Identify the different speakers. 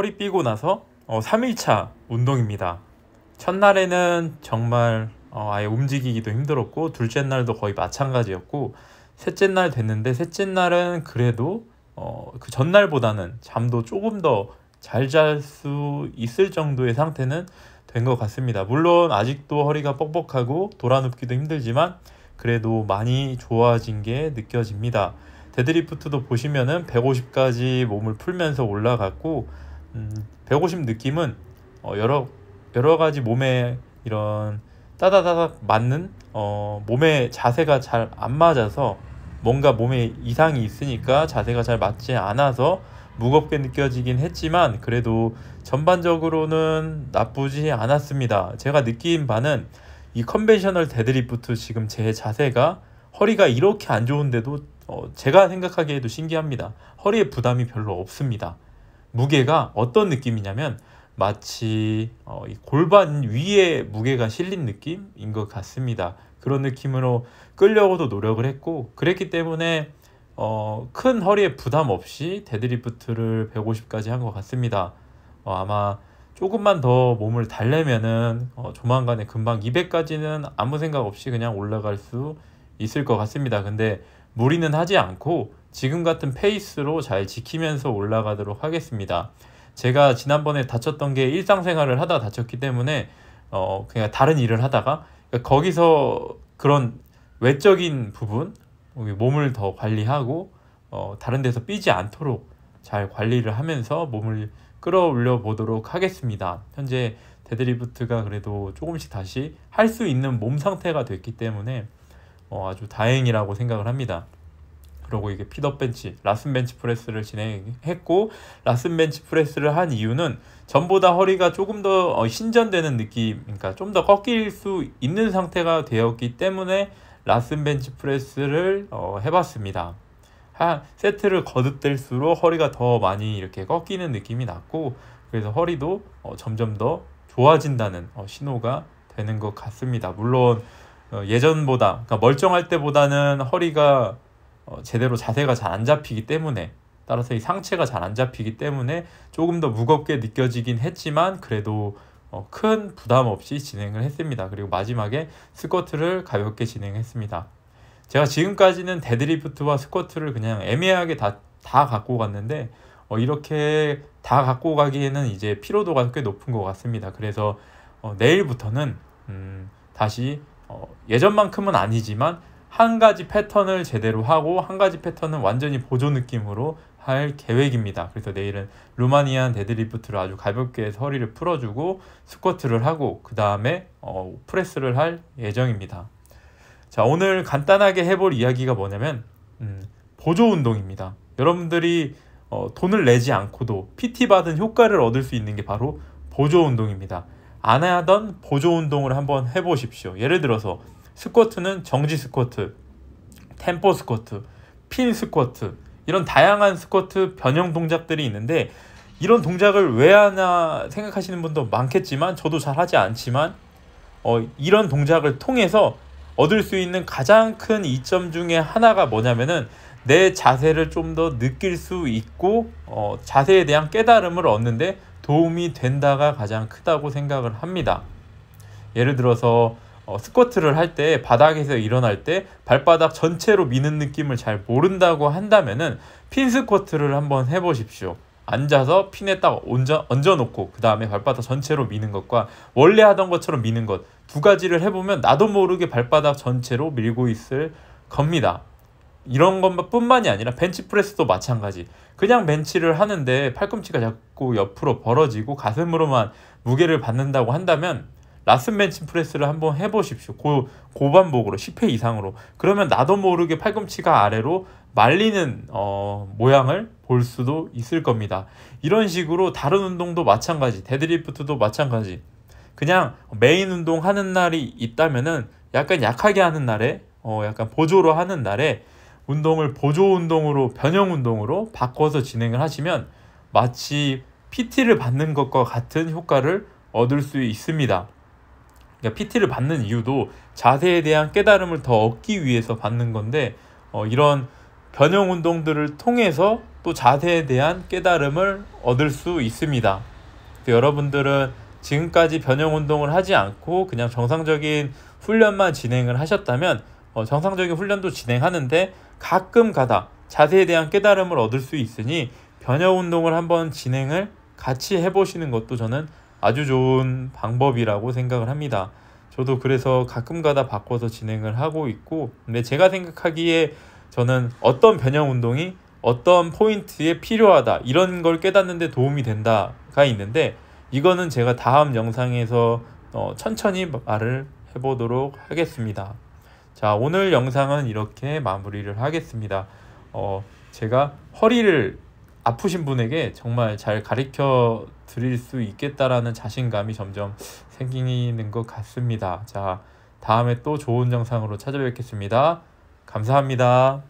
Speaker 1: 허리 삐고 나서 어, 3일차 운동입니다. 첫날에는 정말 어, 아예 움직이기도 힘들었고 둘째 날도 거의 마찬가지였고 셋째 날 됐는데 셋째 날은 그래도 어, 그 전날보다는 잠도 조금 더 잘 잘 수 있을 정도의 상태는 된 것 같습니다. 물론 아직도 허리가 뻑뻑하고 돌아눕기도 힘들지만 그래도 많이 좋아진 게 느껴집니다. 데드리프트도 보시면은 150까지 몸을 풀면서 올라갔고 음, 150 느낌은 어, 여러 여러 가지 몸에 이런 따다다닥 맞는 어, 몸의 자세가 잘 안 맞아서 뭔가 몸에 이상이 있으니까 자세가 잘 맞지 않아서 무겁게 느껴지긴 했지만 그래도 전반적으로는 나쁘지 않았습니다. 제가 느낀 바는 이 컨벤셔널 데드리프트 지금 제 자세가 허리가 이렇게 안 좋은데도 어, 제가 생각하기에도 신기합니다. 허리에 부담이 별로 없습니다. 무게가 어떤 느낌이냐면 마치 어, 골반 위에 무게가 실린 느낌인 것 같습니다. 그런 느낌으로 끌려고도 노력을 했고 그랬기 때문에 어, 큰 허리에 부담 없이 데드리프트를 150까지 한 것 같습니다. 어, 아마 조금만 더 몸을 달래면은 어, 조만간에 금방 200까지는 아무 생각 없이 그냥 올라갈 수 있을 것 같습니다. 근데 무리는 하지 않고 지금 같은 페이스로 잘 지키면서 올라가도록 하겠습니다. 제가 지난번에 다쳤던 게 일상생활을 하다 다쳤기 때문에 어 그냥 다른 일을 하다가 그러니까 거기서 그런 외적인 부분 몸을 더 관리하고 어 다른 데서 삐지 않도록 잘 관리를 하면서 몸을 끌어올려 보도록 하겠습니다. 현재 데드리프트가 그래도 조금씩 다시 할 수 있는 몸 상태가 됐기 때문에 어 아주 다행이라고 생각을 합니다. 그리고 이게 피더 벤치, 라슨 벤치 프레스를 진행했고 라슨 벤치 프레스를 한 이유는 전보다 허리가 조금 더 어, 신전되는 느낌, 그러니까 좀 더 꺾일 수 있는 상태가 되었기 때문에 라슨 벤치 프레스를 어, 해봤습니다. 한 세트를 거듭될수록 허리가 더 많이 이렇게 꺾이는 느낌이 났고 그래서 허리도 어, 점점 더 좋아진다는 어, 신호가 되는 것 같습니다. 물론 어, 예전보다 그러니까 멀쩡할 때보다는 허리가 어, 제대로 자세가 잘 안 잡히기 때문에 따라서 이 상체가 잘 안 잡히기 때문에 조금 더 무겁게 느껴지긴 했지만 그래도 어, 큰 부담 없이 진행을 했습니다. 그리고 마지막에 스쿼트를 가볍게 진행했습니다. 제가 지금까지는 데드리프트와 스쿼트를 그냥 애매하게 다, 다 갖고 갔는데 어, 이렇게 다 갖고 가기에는 이제 피로도가 꽤 높은 것 같습니다. 그래서 어, 내일부터는 음, 다시 어, 예전만큼은 아니지만 한 가지 패턴을 제대로 하고 한 가지 패턴은 완전히 보조 느낌으로 할 계획입니다. 그래서 내일은 루마니안 데드리프트를 아주 가볍게 허리를 풀어주고 스쿼트를 하고 그 다음에 어, 프레스를 할 예정입니다. 자 오늘 간단하게 해볼 이야기가 뭐냐면 음, 보조 운동입니다. 여러분들이 어, 돈을 내지 않고도 PT 받은 효과를 얻을 수 있는 게 바로 보조 운동입니다. 안 하던 보조 운동을 한번 해보십시오. 예를 들어서 스쿼트는 정지 스쿼트, 템포 스쿼트, 핀 스쿼트 이런 다양한 스쿼트 변형 동작들이 있는데 이런 동작을 왜 하나 생각하시는 분도 많겠지만 저도 잘 하지 않지만 어, 이런 동작을 통해서 얻을 수 있는 가장 큰 이점 중에 하나가 뭐냐면은 내 자세를 좀 더 느낄 수 있고 어, 자세에 대한 깨달음을 얻는데 도움이 된다가 가장 크다고 생각을 합니다. 예를 들어서 어, 스쿼트를 할 때 바닥에서 일어날 때 발바닥 전체로 미는 느낌을 잘 모른다고 한다면은 핀 스쿼트를 한번 해보십시오. 앉아서 핀에 딱 얹어, 얹어놓고 그 다음에 발바닥 전체로 미는 것과 원래 하던 것처럼 미는 것 두 가지를 해보면 나도 모르게 발바닥 전체로 밀고 있을 겁니다. 이런 것뿐만이 아니라 벤치프레스도 마찬가지. 그냥 벤치를 하는데 팔꿈치가 자꾸 옆으로 벌어지고 가슴으로만 무게를 받는다고 한다면 라슨맨친 프레스를 한번 해보십시오. 고, 고반복으로 10회 이상으로 그러면 나도 모르게 팔꿈치가 아래로 말리는 어, 모양을 볼 수도 있을 겁니다. 이런 식으로 다른 운동도 마찬가지 데드리프트도 마찬가지 그냥 메인 운동 하는 날이 있다면은 약간 약하게 하는 날에 어, 약간 보조로 하는 날에 운동을 보조 운동으로 변형 운동으로 바꿔서 진행을 하시면 마치 PT를 받는 것과 같은 효과를 얻을 수 있습니다. 그러니까 PT를 받는 이유도 자세에 대한 깨달음을 더 얻기 위해서 받는 건데 어, 이런 변형 운동들을 통해서 또 자세에 대한 깨달음을 얻을 수 있습니다. 여러분들은 지금까지 변형 운동을 하지 않고 그냥 정상적인 훈련만 진행을 하셨다면 어, 정상적인 훈련도 진행하는데 가끔 가다 자세에 대한 깨달음을 얻을 수 있으니 변형 운동을 한번 진행을 같이 해보시는 것도 저는 아주 좋은 방법이라고 생각을 합니다. 저도 그래서 가끔가다 바꿔서 진행을 하고 있고 근데 제가 생각하기에 저는 어떤 변형 운동이 어떤 포인트에 필요하다 이런 걸 깨닫는데 도움이 된다가 있는데 이거는 제가 다음 영상에서 어, 천천히 말을 해보도록 하겠습니다. 자 오늘 영상은 이렇게 마무리를 하겠습니다. 어, 제가 허리를 아프신 분에게 정말 잘 가르쳐 드릴 수 있겠다라는 자신감이 점점 생기는 것 같습니다. 자, 다음에 또 좋은 영상으로 찾아뵙겠습니다. 감사합니다.